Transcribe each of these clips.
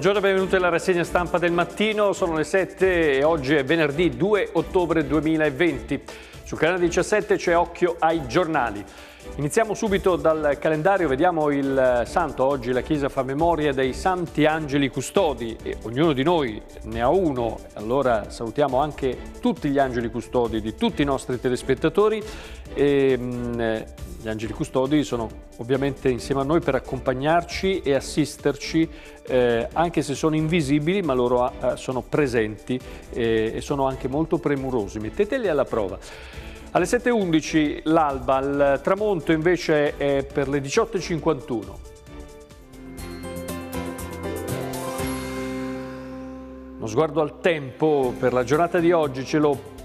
Buongiorno e benvenuti alla rassegna stampa del mattino, sono le 7 e oggi è venerdì 2 ottobre 2020. Sul canale 17 c'è Occhio ai giornali. Iniziamo subito dal calendario, vediamo il santo. Oggi la Chiesa fa memoria dei santi angeli custodi e ognuno di noi ne ha uno. Allora salutiamo anche tutti gli angeli custodi di tutti i nostri telespettatori. E, ehm, gli angeli custodi sono ovviamente insieme a noi per accompagnarci e assisterci, eh, anche se sono invisibili, ma loro eh, sono presenti eh, e sono anche molto premurosi. Metteteli alla prova. Alle 7.11 l'alba, il tramonto invece è per le 18.51. Uno sguardo al tempo per la giornata di oggi ce lo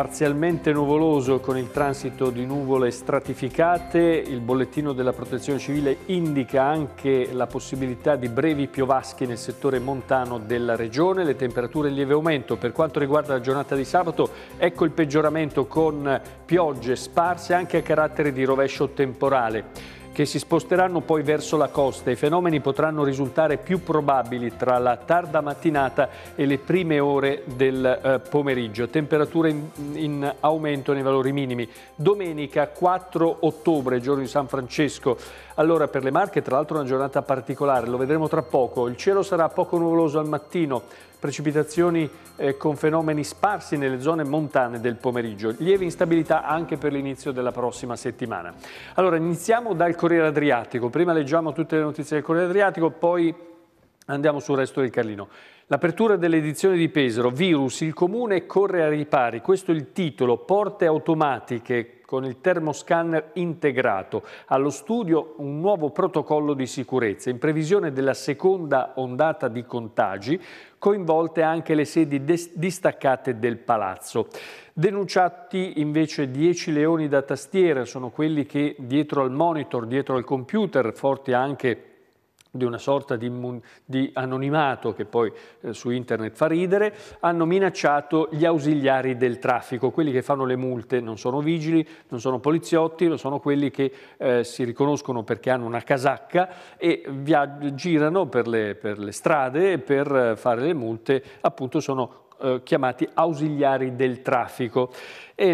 parzialmente nuvoloso con il transito di nuvole stratificate, il bollettino della protezione civile indica anche la possibilità di brevi piovaschi nel settore montano della regione, le temperature in lieve aumento. Per quanto riguarda la giornata di sabato ecco il peggioramento con piogge sparse anche a carattere di rovescio temporale che si sposteranno poi verso la costa. I fenomeni potranno risultare più probabili tra la tarda mattinata e le prime ore del eh, pomeriggio. Temperature in, in aumento nei valori minimi. Domenica 4 ottobre, giorno di San Francesco, allora per le Marche tra l'altro una giornata particolare, lo vedremo tra poco, il cielo sarà poco nuvoloso al mattino, precipitazioni eh, con fenomeni sparsi nelle zone montane del pomeriggio, lieve instabilità anche per l'inizio della prossima settimana. Allora iniziamo dal Corriere Adriatico, prima leggiamo tutte le notizie del Corriere Adriatico, poi andiamo sul resto del Carlino. L'apertura dell'edizione di Pesaro, Virus, il comune corre a ripari, questo è il titolo, porte automatiche con il termoscanner integrato. Allo studio un nuovo protocollo di sicurezza in previsione della seconda ondata di contagi, coinvolte anche le sedi distaccate del palazzo. Denunciati invece 10 leoni da tastiera, sono quelli che dietro al monitor, dietro al computer, forti anche di una sorta di, di anonimato che poi eh, su internet fa ridere, hanno minacciato gli ausiliari del traffico, quelli che fanno le multe non sono vigili, non sono poliziotti, non sono quelli che eh, si riconoscono perché hanno una casacca e girano per le, per le strade per eh, fare le multe, appunto sono eh, chiamati ausiliari del traffico. E,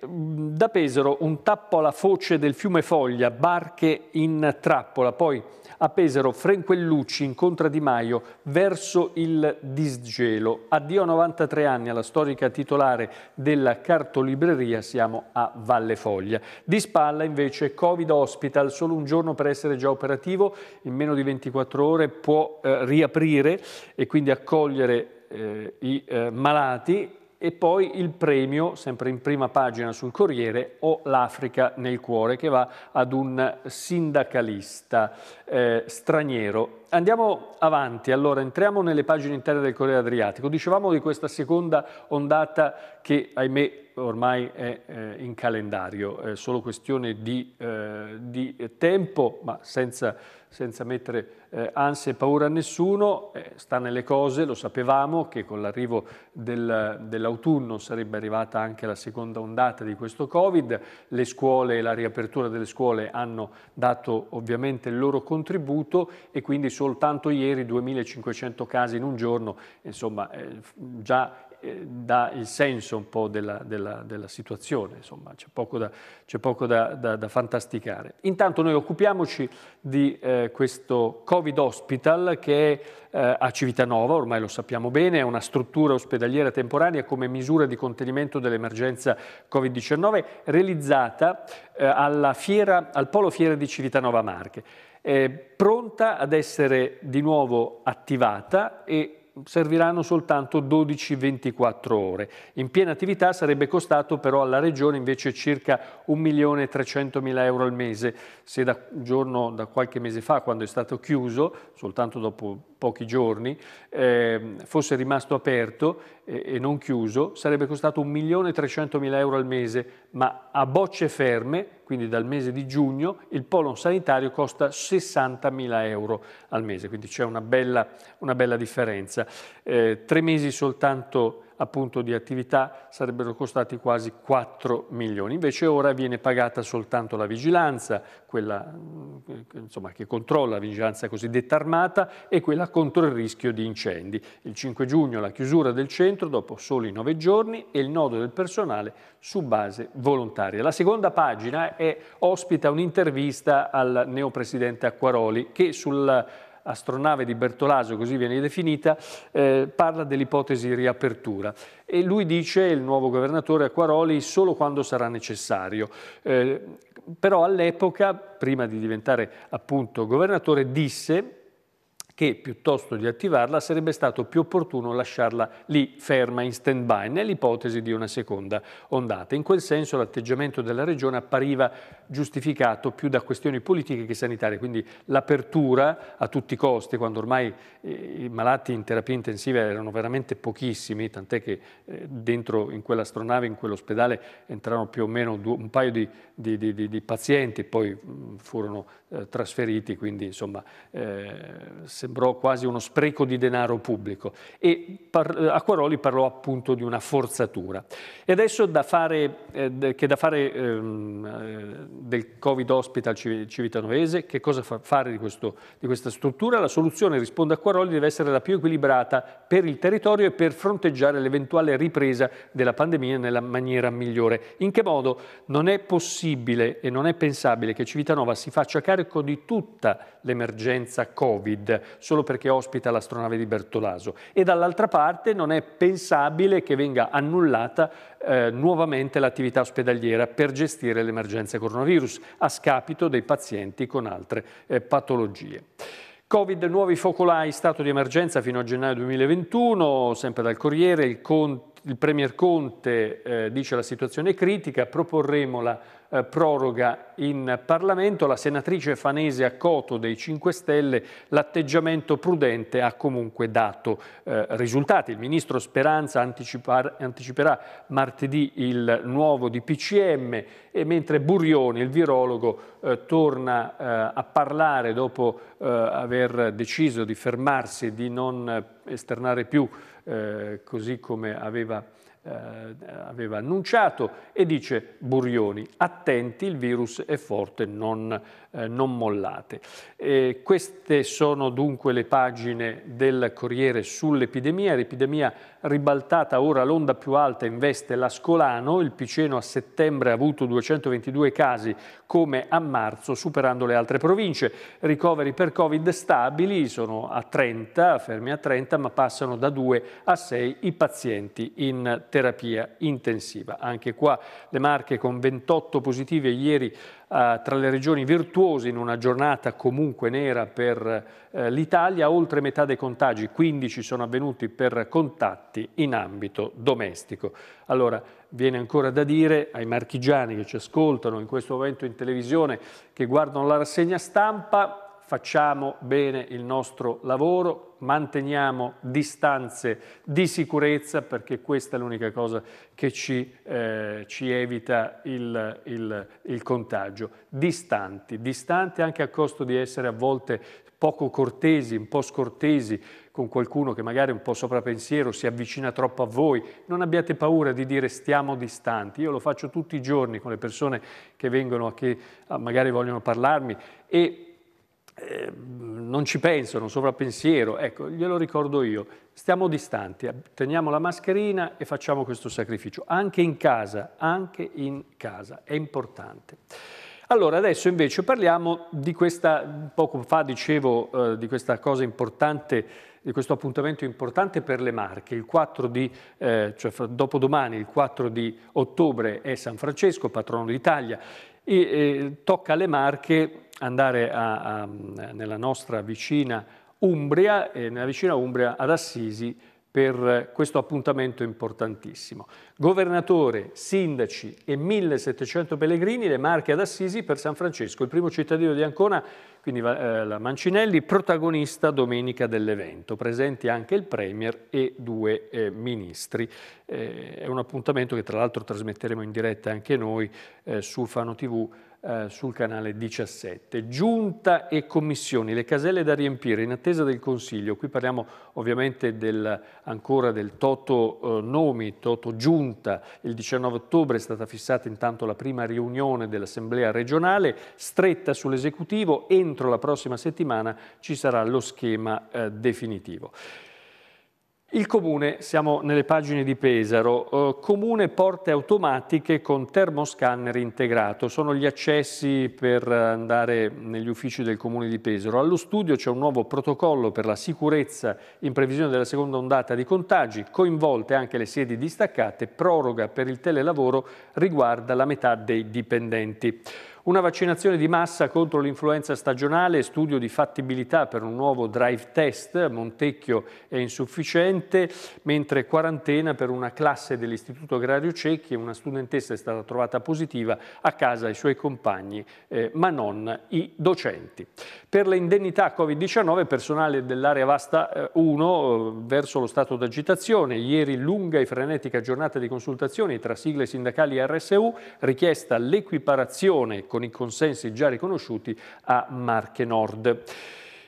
eh, da Pesaro un tappo alla foce del fiume Foglia, barche in trappola, poi a Pesaro Frenquellucci incontra Di Maio verso il disgelo. Addio a 93 anni alla storica titolare della cartolibreria, siamo a Valle Foglia. Di spalla invece Covid Hospital, solo un giorno per essere già operativo, in meno di 24 ore può eh, riaprire e quindi accogliere eh, i eh, malati e poi il premio, sempre in prima pagina sul Corriere, o l'Africa nel cuore, che va ad un sindacalista eh, straniero. Andiamo avanti, allora entriamo nelle pagine interne del Corriere Adriatico. Dicevamo di questa seconda ondata che, ahimè, ormai è eh, in calendario, è solo questione di, eh, di tempo, ma senza, senza mettere eh, ansia e paura a nessuno, sta nelle cose, lo sapevamo che con l'arrivo del, dell'autunno sarebbe arrivata anche la seconda ondata di questo Covid, le scuole e la riapertura delle scuole hanno dato ovviamente il loro contributo e quindi soltanto ieri 2500 casi in un giorno, insomma già eh, dà il senso un po' della, della, della situazione, insomma c'è poco, da, c'è poco da, da, da, fantasticare. Intanto noi occupiamoci di eh, questo Covid Hospital che è eh, a Civitanova, ormai lo sappiamo bene, è una struttura ospedaliera temporanea come misura di contenimento dell'emergenza Covid-19 realizzata eh, fiera, al Polo Fiera di Civitanova Marche. pronta ad essere di nuovo attivata e serviranno soltanto 12-24 ore. In piena attività sarebbe costato però alla Regione invece circa 1.300.000 euro al mese. Se da, giorno, da qualche mese fa, quando è stato chiuso, soltanto dopo pochi giorni, eh, fosse rimasto aperto e, e non chiuso, sarebbe costato 1.300.000 euro al mese, ma a bocce ferme quindi dal mese di giugno il polon sanitario costa 60.000 euro al mese, quindi c'è una bella, una bella differenza. Eh, tre mesi soltanto appunto di attività sarebbero costati quasi 4 milioni. Invece ora viene pagata soltanto la vigilanza, quella mm, insomma, che controlla la vigilanza cosiddetta armata e quella contro il rischio di incendi. Il 5 giugno la chiusura del centro dopo soli 9 giorni e il nodo del personale su base volontaria. La seconda pagina è, ospita un'intervista al neopresidente Acquaroli che sul astronave di Bertolaso, così viene definita, eh, parla dell'ipotesi di riapertura e lui dice, il nuovo governatore Acquaroli, solo quando sarà necessario. Eh, però all'epoca, prima di diventare appunto governatore, disse che piuttosto di attivarla sarebbe stato più opportuno lasciarla lì ferma in stand-by nell'ipotesi di una seconda ondata. In quel senso l'atteggiamento della Regione appariva giustificato più da questioni politiche che sanitarie, quindi l'apertura a tutti i costi, quando ormai eh, i malati in terapia intensiva erano veramente pochissimi, tant'è che eh, dentro in quell'astronave, in quell'ospedale, entrarono più o meno un paio di, di, di, di, pazienti, poi furono eh, trasferiti, quindi insomma eh, sembrava sembrò quasi uno spreco di denaro pubblico e par- Acquaroli parlò appunto di una forzatura. E adesso da fare, eh, che da fare ehm, eh, del Covid Hospital Civitanovese, che cosa fa fare di, questo, di questa struttura? La soluzione, risponde Acquaroli, deve essere la più equilibrata per il territorio e per fronteggiare l'eventuale ripresa della pandemia nella maniera migliore. In che modo? Non è possibile e non è pensabile che Civitanova si faccia carico di tutta l'emergenza Covid, solo perché ospita l'astronave di Bertolaso e dall'altra parte non è pensabile che venga annullata eh, nuovamente l'attività ospedaliera per gestire l'emergenza coronavirus a scapito dei pazienti con altre eh, patologie. Covid, nuovi focolai, stato di emergenza fino a gennaio 2021, sempre dal Corriere, il, Conte, il Premier Conte eh, dice la situazione è critica, proporremo la eh, proroga in Parlamento, la senatrice Fanese Accoto dei 5 Stelle, l'atteggiamento prudente ha comunque dato eh, risultati. Il ministro Speranza anticiperà martedì il nuovo DPCM e mentre Burioni, il virologo, eh, torna eh, a parlare dopo eh, aver deciso di fermarsi e di non esternare più, così come aveva eh, aveva annunciato e dice Burioni attenti il virus è forte non eh, non mollate. E queste sono dunque le pagine del Corriere sull'epidemia, l'epidemia ribaltata ora l'onda più alta investe l'Ascolano, il Piceno a settembre ha avuto 222 casi come a marzo superando le altre province, ricoveri per Covid stabili sono a 30, fermi a 30, ma passano da 2 a 6 i pazienti in terapia intensiva. Anche qua le Marche con 28 positivi e ieri eh, tra le regioni virtuose in una giornata comunque nera per eh, l'Italia, oltre metà dei contagi, 15 sono avvenuti per contatti in ambito domestico. Allora, viene ancora da dire ai marchigiani che ci ascoltano in questo momento in televisione, che guardano la rassegna stampa, facciamo bene il nostro lavoro, manteniamo distanze di sicurezza perché questa è l'unica cosa che ci, eh, ci evita il, il, il contagio. Distanti, distanti anche a costo di essere a volte poco cortesi, un po' scortesi con qualcuno che magari è un po' soprapensiero, si avvicina troppo a voi, non abbiate paura di dire stiamo distanti. Io lo faccio tutti i giorni con le persone che vengono, a che magari vogliono parlarmi e Ehm, non ci pensano, sovrappensiero, ecco, glielo ricordo io, stiamo distanti, teniamo la mascherina e facciamo questo sacrificio, anche in casa, anche in casa, è importante. Allora, adesso invece parliamo di questa, poco fa dicevo, eh, di questa cosa importante, di questo appuntamento importante per le Marche. Il 4 di, eh, cioè dopodomani, il 4 di ottobre, è San Francesco, patrono d'Italia. E eh, tocca alle Marche andare a, a, nella nostra vicina Umbria, e nella vicina Umbria ad Assisi, per questo appuntamento importantissimo. Governatore, sindaci e 1700 pellegrini, le Marche ad Assisi per San Francesco, il primo cittadino di Ancona, quindi eh, la Mancinelli, protagonista domenica dell'evento. Presenti anche il Premier e due eh, ministri. Eh, è un appuntamento che tra l'altro trasmetteremo in diretta anche noi eh, su Fano TV eh, sul canale 17. Giunta e commissioni, le caselle da riempire in attesa del Consiglio. Qui parliamo ovviamente del, ancora del Toto eh, Nomi, Toto Giunta. Il 19 ottobre è stata fissata intanto la prima riunione dell'Assemblea regionale, stretta sull'esecutivo. Entro la prossima settimana ci sarà lo schema eh, definitivo. Il comune, siamo nelle pagine di Pesaro, eh, comune porte automatiche con termoscanner integrato, sono gli accessi per andare negli uffici del comune di Pesaro. Allo studio c'è un nuovo protocollo per la sicurezza in previsione della seconda ondata di contagi, coinvolte anche le sedi distaccate, proroga per il telelavoro riguarda la metà dei dipendenti. Una vaccinazione di massa contro l'influenza stagionale, studio di fattibilità per un nuovo drive test, Montecchio è insufficiente, mentre quarantena per una classe dell'Istituto Agrario Cecchi, una studentessa è stata trovata positiva a casa i suoi compagni, eh, ma non i docenti. Per le indennità Covid-19, personale dell'area vasta 1 eh, eh, verso lo stato d'agitazione, ieri lunga e frenetica giornata di consultazioni tra sigle sindacali e RSU, richiesta l'equiparazione con i consensi già riconosciuti a Marche Nord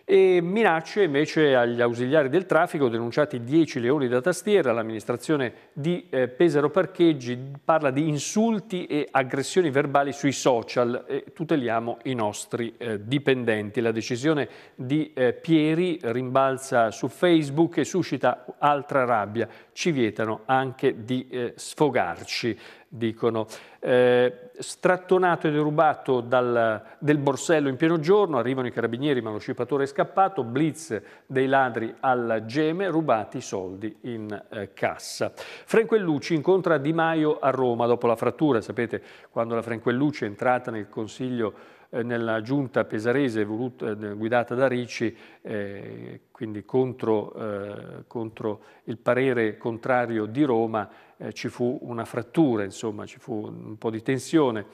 e minacce invece agli ausiliari del traffico, denunciati 10 leoni da tastiera, l'amministrazione di eh, Pesaro Parcheggi parla di insulti e aggressioni verbali sui social e tuteliamo i nostri eh, dipendenti. La decisione di eh, Pieri rimbalza su Facebook e suscita altra rabbia ci vietano anche di eh, sfogarci, dicono. Eh, strattonato e derubato dal, del borsello in pieno giorno, arrivano i carabinieri ma lo scippatore è scappato, blitz dei ladri alla Geme, rubati i soldi in eh, cassa. Franquellucci incontra Di Maio a Roma dopo la frattura, sapete quando la Franquellucci è entrata nel Consiglio eh, nella giunta pesarese voluta, eh, guidata da Ricci, eh, quindi contro, eh, contro, il parere contrario di Roma, eh, ci fu una frattura, insomma, ci fu un po' di tensione.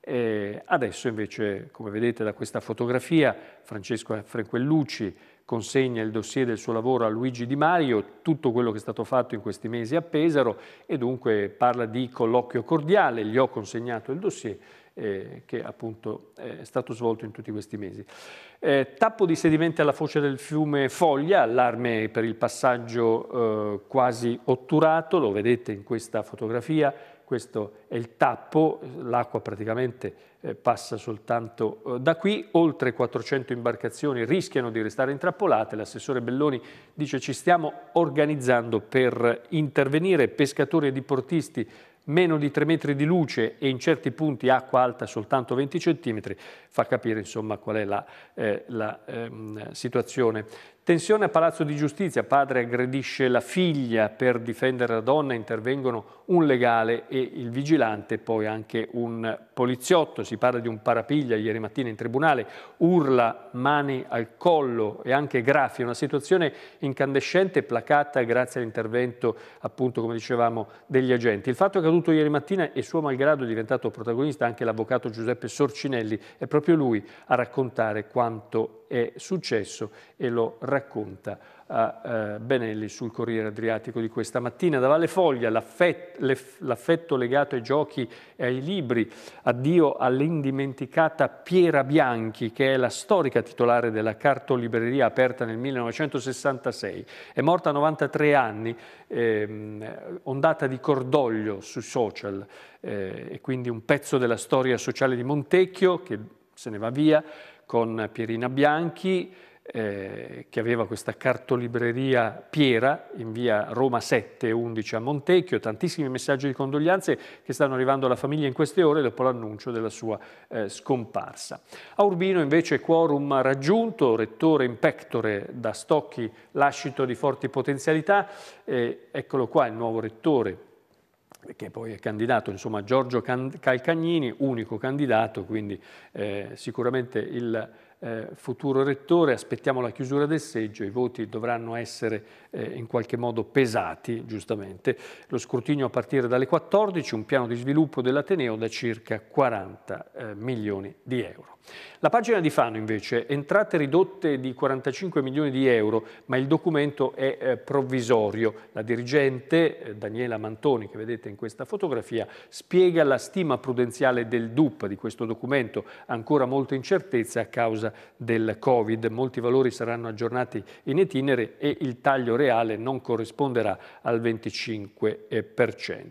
Eh, adesso invece, come vedete da questa fotografia, Francesco Frequellucci consegna il dossier del suo lavoro a Luigi Di Maio, tutto quello che è stato fatto in questi mesi a Pesaro e dunque parla di colloquio cordiale, gli ho consegnato il dossier eh, che appunto eh, è stato svolto in tutti questi mesi. Eh, tappo di sedimenti alla foce del fiume Foglia, allarme per il passaggio eh, quasi otturato, lo vedete in questa fotografia, questo è il tappo, l'acqua praticamente eh, passa soltanto eh, da qui, oltre 400 imbarcazioni rischiano di restare intrappolate, l'assessore Belloni dice ci stiamo organizzando per intervenire, pescatori e diportisti meno di 3 metri di luce e in certi punti acqua alta soltanto 20 centimetri, fa capire insomma, qual è la, eh, la ehm, situazione Tensione a Palazzo di Giustizia, padre aggredisce la figlia, per difendere la donna intervengono un legale e il vigilante, poi anche un poliziotto, si parla di un parapiglia ieri mattina in tribunale, urla mani al collo e anche graffi, una situazione incandescente placata grazie all'intervento appunto come dicevamo degli agenti. Il fatto è accaduto ieri mattina e suo malgrado è diventato protagonista anche l'avvocato Giuseppe Sorcinelli, è proprio lui a raccontare quanto è successo e lo racconta a eh, Benelli sul Corriere Adriatico di questa mattina. Da Valle Foglia l'affetto legato ai giochi e ai libri, addio all'indimenticata Piera Bianchi che è la storica titolare della cartolibreria aperta nel 1966. È morta a 93 anni, ehm, ondata di cordoglio sui social eh, e quindi un pezzo della storia sociale di Montecchio che se ne va via, con Pierina Bianchi, eh, che aveva questa cartolibreria Piera in via Roma 7 11 a Montecchio, tantissimi messaggi di condoglianze che stanno arrivando alla famiglia in queste ore dopo l'annuncio della sua eh, scomparsa. A Urbino invece quorum raggiunto, rettore in pectore da Stocchi, lascito di forti potenzialità, eh, eccolo qua il nuovo rettore che poi è candidato, insomma Giorgio Calcagnini, unico candidato, quindi eh, sicuramente il eh, futuro rettore, aspettiamo la chiusura del seggio, i voti dovranno essere eh, in qualche modo pesati, giustamente. Lo scrutinio a partire dalle 14, un piano di sviluppo dell'Ateneo da circa 40 eh, milioni di euro. La pagina di Fano invece, entrate ridotte di 45 milioni di euro, ma il documento è eh, provvisorio. La dirigente, eh, Daniela Mantoni, che vedete in questa fotografia, spiega la stima prudenziale del DUP di questo documento, ancora molta incertezza a causa del Covid. Molti valori saranno aggiornati in itinere e il taglio reale non corrisponderà al 25%.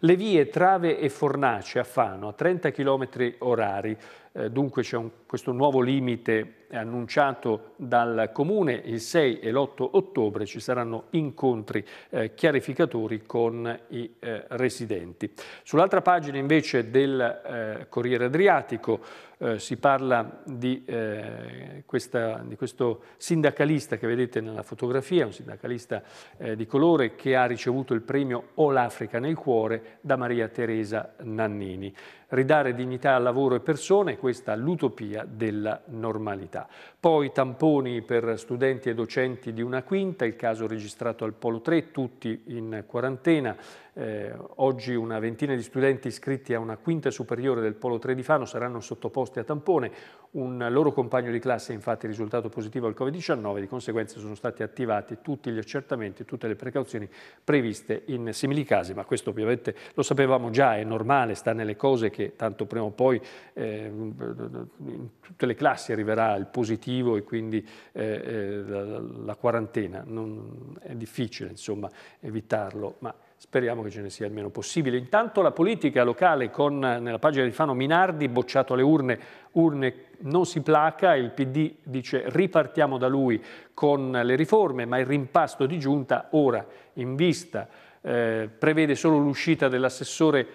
Le vie Trave e Fornace a Fano a 30 km orari eh, dunque c'è questo nuovo limite annunciato dal Comune, il 6 e l'8 ottobre ci saranno incontri eh, chiarificatori con i eh, residenti. Sull'altra pagina invece del eh, Corriere Adriatico eh, si parla di, eh, questa, di, questo sindacalista che vedete nella fotografia, un sindacalista di colore che ha ricevuto il premio All Africa nel cuore da Maria Teresa Nannini ridare dignità a lavoro e persone, questa l'utopia della normalità. Poi tamponi per studenti e docenti di una quinta, il caso registrato al Polo 3, tutti in quarantena, eh, oggi una ventina di studenti iscritti a una quinta superiore del Polo 3 di Fano saranno sottoposti a tampone. Un loro compagno di classe è infatti risultato positivo al Covid-19, di conseguenza sono stati attivati tutti gli accertamenti, tutte le precauzioni previste in simili casi, ma questo ovviamente lo sapevamo già, è normale, sta nelle cose che che tanto prima o poi eh, in tutte le classi arriverà il positivo e quindi eh, eh, la, la, quarantena. Non, è difficile insomma, evitarlo, ma speriamo che ce ne sia il meno possibile. Intanto la politica locale con, nella pagina di Fano, Minardi bocciato alle urne, urne non si placa, il PD dice ripartiamo da lui con le riforme, ma il rimpasto di giunta ora in vista eh, prevede solo l'uscita dell'assessore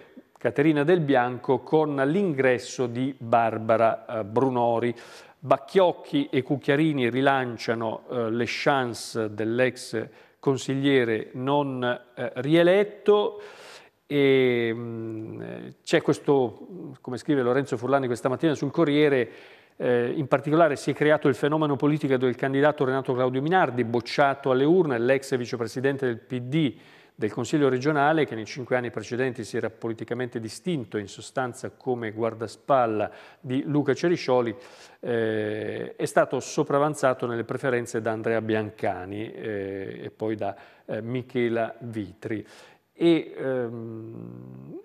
Caterina Del Bianco con l'ingresso di Barbara eh, Brunori. Bacchiocchi e Cucchiarini rilanciano eh, le chance dell'ex consigliere non eh, rieletto e mm, c'è questo, come scrive Lorenzo Furlani questa mattina sul Corriere, eh, in particolare si è creato il fenomeno politico del candidato Renato Claudio Minardi, bocciato alle urne, l'ex vicepresidente del PD del Consiglio regionale che nei cinque anni precedenti si era politicamente distinto in sostanza come guardaspalla di Luca Ceriscioli eh, è stato sopravanzato nelle preferenze da Andrea Biancani eh, e poi da eh, Michela Vitri. E, ehm,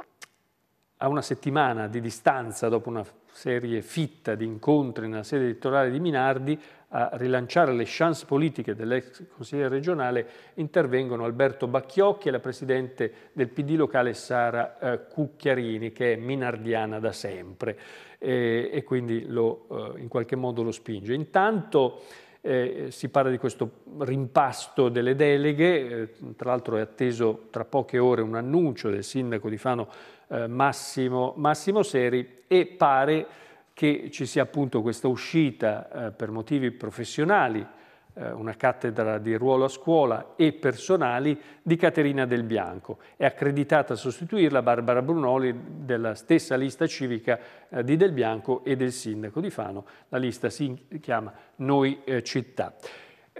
a una settimana di distanza dopo una serie fitta di incontri nella sede elettorale di Minardi, a rilanciare le chance politiche dell'ex consigliere regionale intervengono Alberto Bacchiocchi e la presidente del PD locale Sara eh, Cucchiarini che è minardiana da sempre e, e quindi lo, eh, in qualche modo lo spinge. Intanto eh, si parla di questo rimpasto delle deleghe, eh, tra l'altro è atteso tra poche ore un annuncio del sindaco di Fano eh, Massimo, Massimo Seri e pare che ci sia appunto questa uscita eh, per motivi professionali, eh, una cattedra di ruolo a scuola e personali di Caterina Del Bianco. È accreditata a sostituirla Barbara Brunoli della stessa lista civica eh, di Del Bianco e del sindaco di Fano. La lista si chiama Noi eh, Città.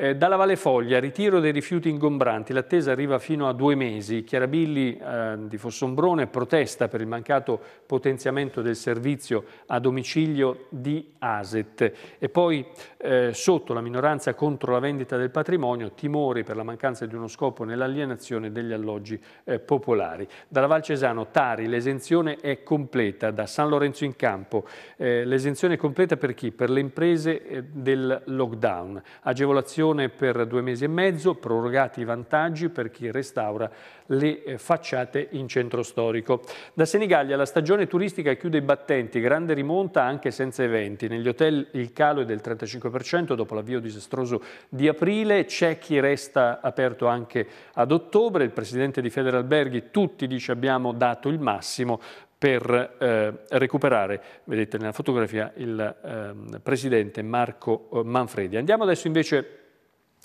Eh, dalla Valle Foglia, ritiro dei rifiuti ingombranti, l'attesa arriva fino a due mesi. Chiarabilli eh, di Fossombrone protesta per il mancato potenziamento del servizio a domicilio di Aset. E poi eh, sotto la minoranza contro la vendita del patrimonio, timori per la mancanza di uno scopo nell'alienazione degli alloggi eh, popolari. Dalla Val Cesano, Tari, l'esenzione è completa, da San Lorenzo in Campo. Eh, l'esenzione è completa per chi? Per le imprese eh, del lockdown. Agevolazione concessione per due mesi e mezzo, prorogati i vantaggi per chi restaura le eh, facciate in centro storico. Da Senigallia la stagione turistica chiude i battenti, grande rimonta anche senza eventi. Negli hotel il calo è del 35% dopo l'avvio disastroso di aprile, c'è chi resta aperto anche ad ottobre, il presidente di Federalberghi tutti dice abbiamo dato il massimo, per eh, recuperare, vedete nella fotografia, il eh, presidente Marco eh, Manfredi. Andiamo adesso invece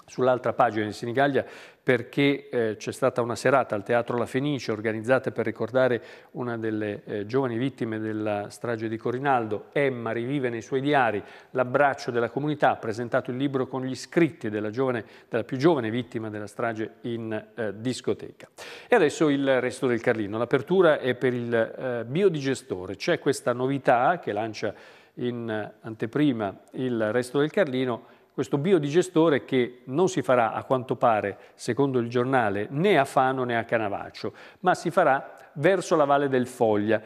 Sull'altra pagina di Sinigaglia perché eh, c'è stata una serata al Teatro La Fenice organizzata per ricordare una delle eh, giovani vittime della strage di Corinaldo. Emma rivive nei suoi diari l'abbraccio della comunità, ha presentato il libro con gli scritti della, giovane, della più giovane vittima della strage in eh, discoteca. E adesso il resto del Carlino. L'apertura è per il eh, biodigestore. C'è questa novità che lancia in anteprima il resto del Carlino questo biodigestore che non si farà, a quanto pare, secondo il giornale, né a Fano né a Canavaccio, ma si farà verso la Valle del Foglia,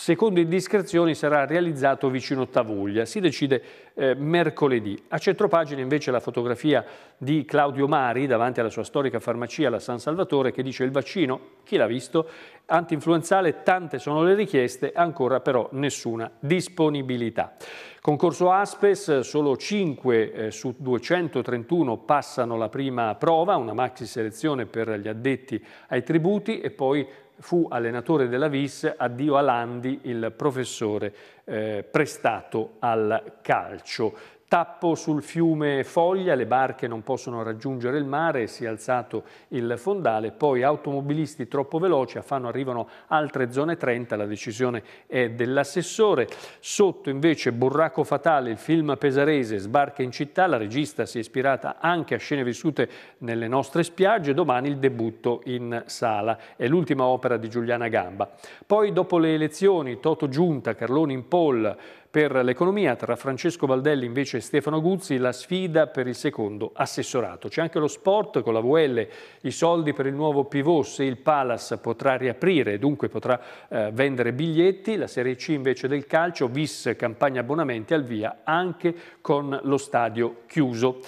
secondo indiscrezioni sarà realizzato vicino Tavuglia. Si decide eh, mercoledì. A centropagina invece la fotografia di Claudio Mari davanti alla sua storica farmacia, alla San Salvatore, che dice il vaccino, chi l'ha visto, antinfluenzale, tante sono le richieste, ancora però nessuna disponibilità. Concorso Aspes, solo 5 eh, su 231 passano la prima prova, una maxi selezione per gli addetti ai tributi e poi fu allenatore della VIS, addio a Landi, il professore eh, prestato al calcio. Tappo sul fiume Foglia, le barche non possono raggiungere il mare, si è alzato il fondale, poi automobilisti troppo veloci, a Fano arrivano altre zone 30, la decisione è dell'assessore. Sotto invece Burraco Fatale, il film pesarese, sbarca in città, la regista si è ispirata anche a scene vissute nelle nostre spiagge, domani il debutto in sala, è l'ultima opera di Giuliana Gamba. Poi dopo le elezioni, Toto Giunta, Carloni in poll, per l'economia tra Francesco Valdelli invece e Stefano Guzzi la sfida per il secondo assessorato. C'è anche lo sport con la VL, i soldi per il nuovo pivot, se il Palace potrà riaprire e dunque potrà eh, vendere biglietti, la Serie C invece del calcio, vis campagna abbonamenti al via anche con lo stadio chiuso.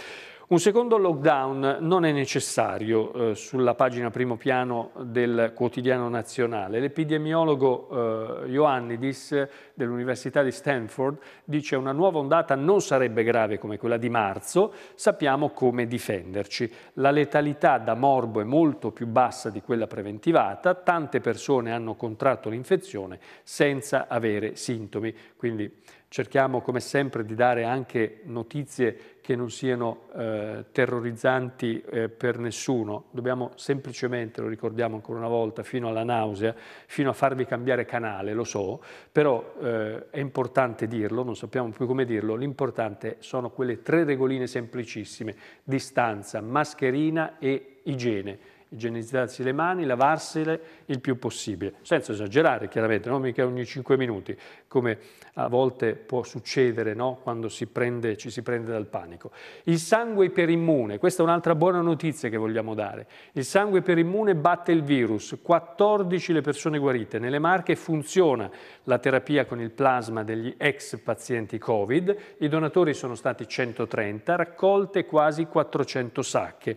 Un secondo lockdown non è necessario eh, sulla pagina primo piano del quotidiano nazionale. L'epidemiologo eh, Ioannidis dell'Università di Stanford dice una nuova ondata non sarebbe grave come quella di marzo, sappiamo come difenderci. La letalità da morbo è molto più bassa di quella preventivata, tante persone hanno contratto l'infezione senza avere sintomi, quindi cerchiamo come sempre di dare anche notizie che non siano eh, terrorizzanti eh, per nessuno, dobbiamo semplicemente, lo ricordiamo ancora una volta, fino alla nausea, fino a farvi cambiare canale, lo so, però eh, è importante dirlo, non sappiamo più come dirlo, l'importante sono quelle tre regoline semplicissime, distanza, mascherina e igiene igienizzarsi le mani, lavarsele il più possibile, senza esagerare chiaramente, non mica ogni 5 minuti, come a volte può succedere no? quando si prende, ci si prende dal panico. Il sangue iperimmune, questa è un'altra buona notizia che vogliamo dare, il sangue iperimmune batte il virus, 14 le persone guarite, nelle marche funziona la terapia con il plasma degli ex pazienti Covid, i donatori sono stati 130, raccolte quasi 400 sacche.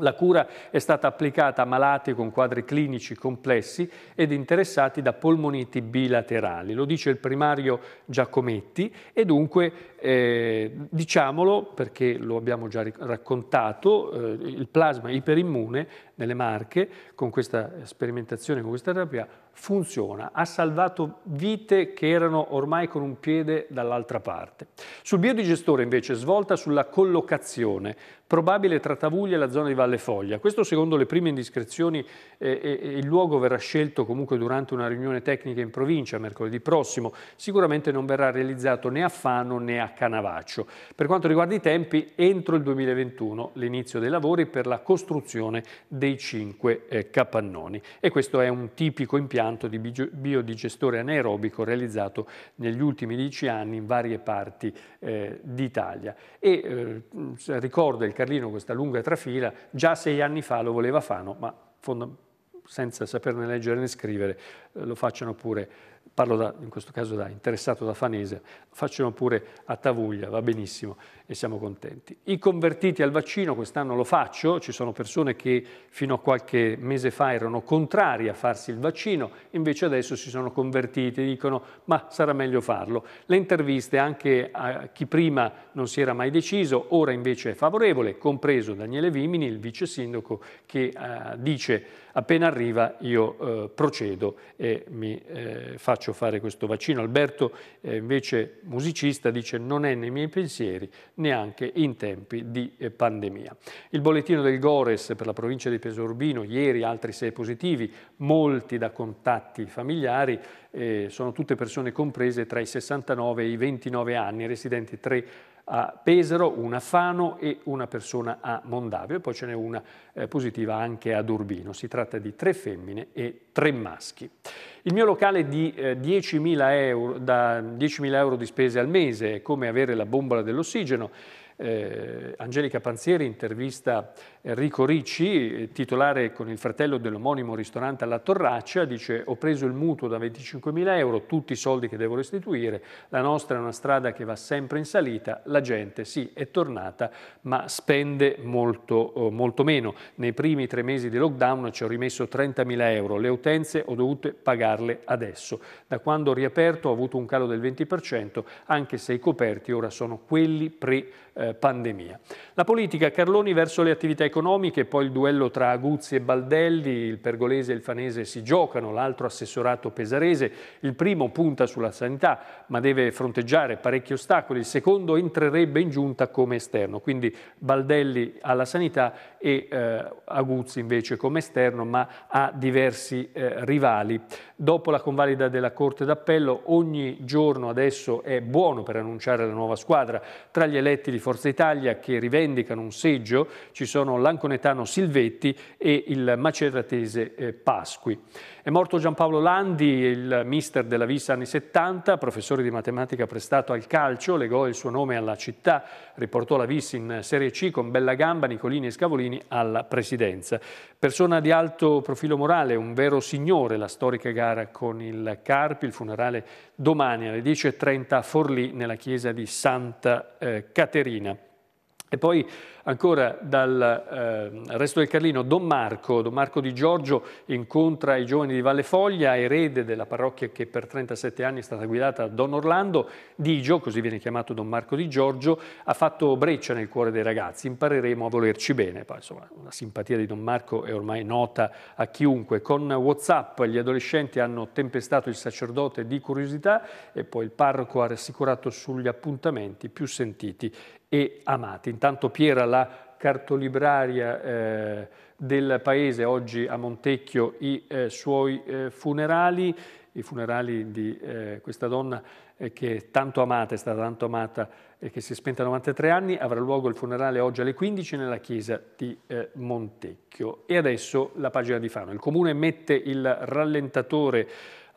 La cura è stata applicata a malati con quadri clinici complessi ed interessati da polmoniti bilaterali, lo dice il primario Giacometti e dunque eh, diciamolo perché lo abbiamo già raccontato, eh, il plasma iperimmune nelle Marche con questa sperimentazione, con questa terapia, funziona. Ha salvato vite che erano ormai con un piede dall'altra parte. Sul biodigestore invece svolta sulla collocazione, probabile tra Tavuglia e la zona di Valle Foglia. Questo secondo le prime indiscrezioni eh, eh, eh il luogo verrà scelto comunque durante una riunione tecnica in provincia mercoledì prossimo. Sicuramente non verrà realizzato né a Fano né a Canavaccio. Per quanto riguarda i tempi, entro il 2021 l'inizio dei lavori per la costruzione dei dei cinque eh, capannoni. E questo è un tipico impianto di biodigestore anaerobico realizzato negli ultimi dieci anni in varie parti eh, d'Italia. E eh, ricorda il Carlino questa lunga trafila, già sei anni fa lo voleva Fano, ma senza saperne leggere né scrivere, eh, lo facciano pure parlo da, in questo caso da interessato da Fanese, facciano pure a Tavuglia, va benissimo e siamo contenti. I convertiti al vaccino, quest'anno lo faccio, ci sono persone che fino a qualche mese fa erano contrari a farsi il vaccino, invece adesso si sono convertiti e dicono ma sarà meglio farlo. Le interviste anche a chi prima non si era mai deciso, ora invece è favorevole, compreso Daniele Vimini, il vice sindaco, che eh, dice appena arriva io eh, procedo e mi eh, faccio faccio fare questo vaccino. Alberto, eh, invece musicista, dice non è nei miei pensieri neanche in tempi di eh, pandemia. Il bollettino del Gores per la provincia di Pesorbino, ieri altri sei positivi, molti da contatti familiari, eh, sono tutte persone comprese tra i 69 e i 29 anni, residenti tre a Pesaro, una a Fano e una persona a Mondavio e poi ce n'è una eh, positiva anche ad Urbino. Si tratta di tre femmine e tre maschi. Il mio locale di, eh, 10.000 euro, da 10.000 euro di spese al mese è come avere la bombola dell'ossigeno. Eh, Angelica Panzieri intervista Enrico Ricci, titolare con il fratello dell'omonimo ristorante alla Torraccia, dice ho preso il mutuo da 25.000 euro, tutti i soldi che devo restituire, la nostra è una strada che va sempre in salita, la gente sì è tornata ma spende molto, oh, molto meno. Nei primi tre mesi di lockdown ci ho rimesso 30.000 euro, le utenze ho dovute pagarle adesso. Da quando ho riaperto ho avuto un calo del 20%, anche se i coperti ora sono quelli pre-pandemia. Eh, la politica Carloni verso le attività economiche economiche, poi il duello tra Aguzzi e Baldelli, il pergolese e il fanese si giocano, l'altro assessorato pesarese, il primo punta sulla sanità ma deve fronteggiare parecchi ostacoli, il secondo entrerebbe in giunta come esterno, quindi Baldelli alla sanità e eh, Aguzzi invece come esterno ma ha diversi eh, rivali. Dopo la convalida della Corte d'Appello ogni giorno adesso è buono per annunciare la nuova squadra, tra gli eletti di Forza Italia che rivendicano un seggio ci sono l'anconetano Silvetti e il maceratese eh, Pasqui. È morto Giampaolo Landi, il mister della Vissa anni 70, professore di matematica prestato al calcio, legò il suo nome alla città, riportò la Vista in Serie C con Bella Gamba, Nicolini e Scavolini alla presidenza. Persona di alto profilo morale, un vero signore, la storica gara con il Carpi, il funerale domani alle 10.30 a Forlì nella chiesa di Santa eh, Caterina. E poi ancora dal eh, resto del Carlino, Don Marco, Don Marco di Giorgio incontra i giovani di Valle Foglia, erede della parrocchia che per 37 anni è stata guidata da Don Orlando. Digio, così viene chiamato Don Marco di Giorgio, ha fatto breccia nel cuore dei ragazzi, impareremo a volerci bene. Poi, insomma, la simpatia di Don Marco è ormai nota a chiunque. Con Whatsapp gli adolescenti hanno tempestato il sacerdote di curiosità e poi il parroco ha rassicurato sugli appuntamenti più sentiti e amati. Intanto Piera, la cartolibraria eh, del paese, oggi a Montecchio i eh, suoi eh, funerali, i funerali di eh, questa donna eh, che è tanto amata, è stata tanto amata e eh, che si è spenta a 93 anni, avrà luogo il funerale oggi alle 15 nella chiesa di Montecchio. E adesso la pagina di Fano. Il comune mette il rallentatore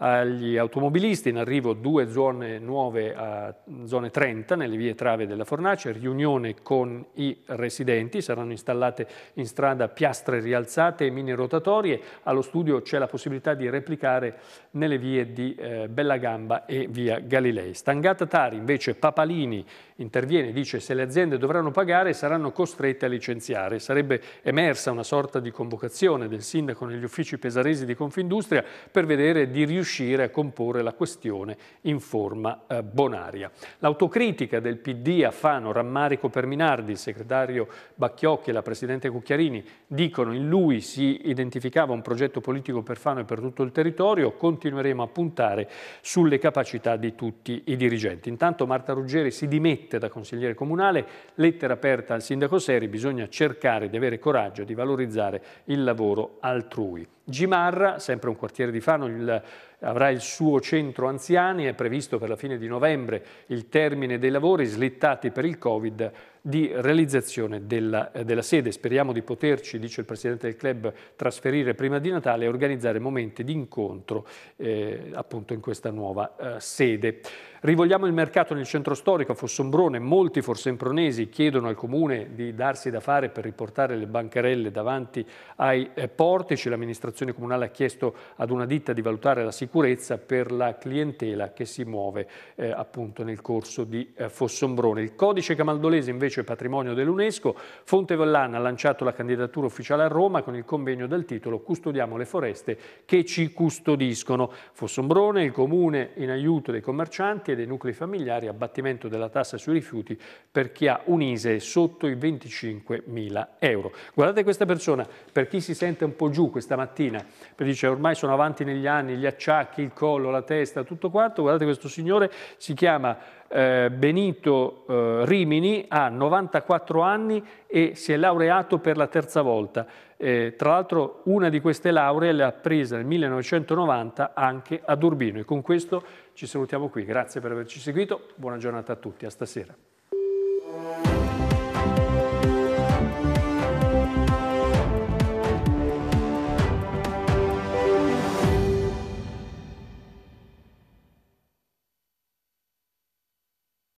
agli automobilisti, in arrivo due zone nuove, a zone 30, nelle vie Trave della Fornace, riunione con i residenti, saranno installate in strada piastre rialzate e mini rotatorie, allo studio c'è la possibilità di replicare nelle vie di eh, Bellagamba e via Galilei. Stangata Tari, invece Papalini interviene, dice se le aziende dovranno pagare saranno costrette a licenziare. Sarebbe emersa una sorta di convocazione del sindaco negli uffici pesaresi di Confindustria per vedere di riuscire riuscire a comporre la questione in forma eh, bonaria. L'autocritica del PD a Fano, rammarico per Minardi, il segretario Bacchiocchi e la presidente Cucchiarini dicono in lui si identificava un progetto politico per Fano e per tutto il territorio, continueremo a puntare sulle capacità di tutti i dirigenti. Intanto Marta Ruggeri si dimette da consigliere comunale, lettera aperta al sindaco Seri, bisogna cercare di avere coraggio di valorizzare il lavoro altrui. Gimarra, sempre un quartiere di Fano, il, avrà il suo centro anziani, è previsto per la fine di novembre il termine dei lavori slittati per il Covid di realizzazione della, eh, della, sede. Speriamo di poterci, dice il Presidente del Club, trasferire prima di Natale e organizzare momenti di incontro eh, appunto in questa nuova eh, sede. Rivogliamo il mercato nel centro storico, a Fossombrone, molti fossembronesi chiedono al comune di darsi da fare per riportare le bancarelle davanti ai eh, portici. L'amministrazione comunale ha chiesto ad una ditta di valutare la sicurezza per la clientela che si muove eh, appunto nel corso di eh, Fossombrone. Il codice camaldolese invece è patrimonio dell'UNESCO. Fonte Vellana ha lanciato la candidatura ufficiale a Roma con il convegno del titolo Custodiamo le foreste che ci custodiscono. Fossombrone, il comune in aiuto dei commercianti e dei nuclei familiari, abbattimento della tassa sui rifiuti per chi ha un ISE sotto i 25.000 euro. Guardate questa persona, per chi si sente un po' giù questa mattina, per dice ormai sono avanti negli anni, gli acciacchi, il collo, la testa, tutto quanto, guardate questo signore, si chiama eh, Benito eh, Rimini ha 94 anni e si è laureato per la terza volta. Eh, tra l'altro una di queste lauree l'ha presa nel 1990 anche ad Urbino e con questo ci salutiamo qui. Grazie per averci seguito, buona giornata a tutti, a stasera.